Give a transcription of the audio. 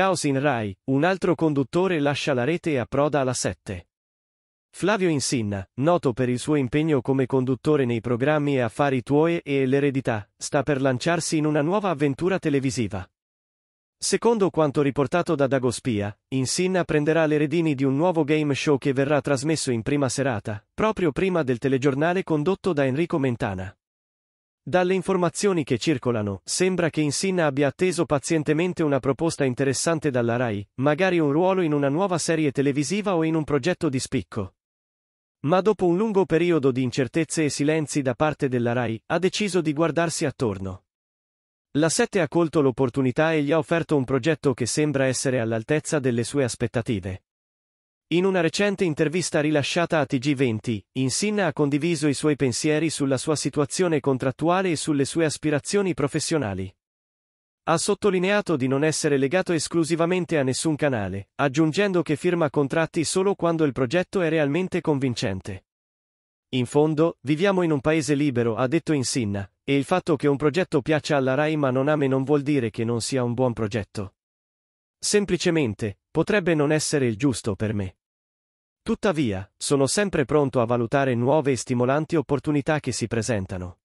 Caos in Rai, un altro conduttore lascia la rete e approda alla 7. Flavio Insinna, noto per il suo impegno come conduttore nei programmi affari tuoi e l'eredità, sta per lanciarsi in una nuova avventura televisiva. Secondo quanto riportato da Dagospia, Insinna prenderà le redini di un nuovo game show che verrà trasmesso in prima serata, proprio prima del telegiornale condotto da Enrico Mentana. Dalle informazioni che circolano, sembra che Insinna abbia atteso pazientemente una proposta interessante dalla RAI, magari un ruolo in una nuova serie televisiva o in un progetto di spicco. Ma dopo un lungo periodo di incertezze e silenzi da parte della RAI, ha deciso di guardarsi attorno. La Sette ha colto l'opportunità e gli ha offerto un progetto che sembra essere all'altezza delle sue aspettative. In una recente intervista rilasciata a TG20, Insinna ha condiviso i suoi pensieri sulla sua situazione contrattuale e sulle sue aspirazioni professionali. Ha sottolineato di non essere legato esclusivamente a nessun canale, aggiungendo che firma contratti solo quando il progetto è realmente convincente. In fondo, viviamo in un paese libero, ha detto Insinna, e il fatto che un progetto piaccia alla Rai ma non a me non vuol dire che non sia un buon progetto. Semplicemente, potrebbe non essere il giusto per me. Tuttavia, sono sempre pronto a valutare nuove e stimolanti opportunità che si presentano.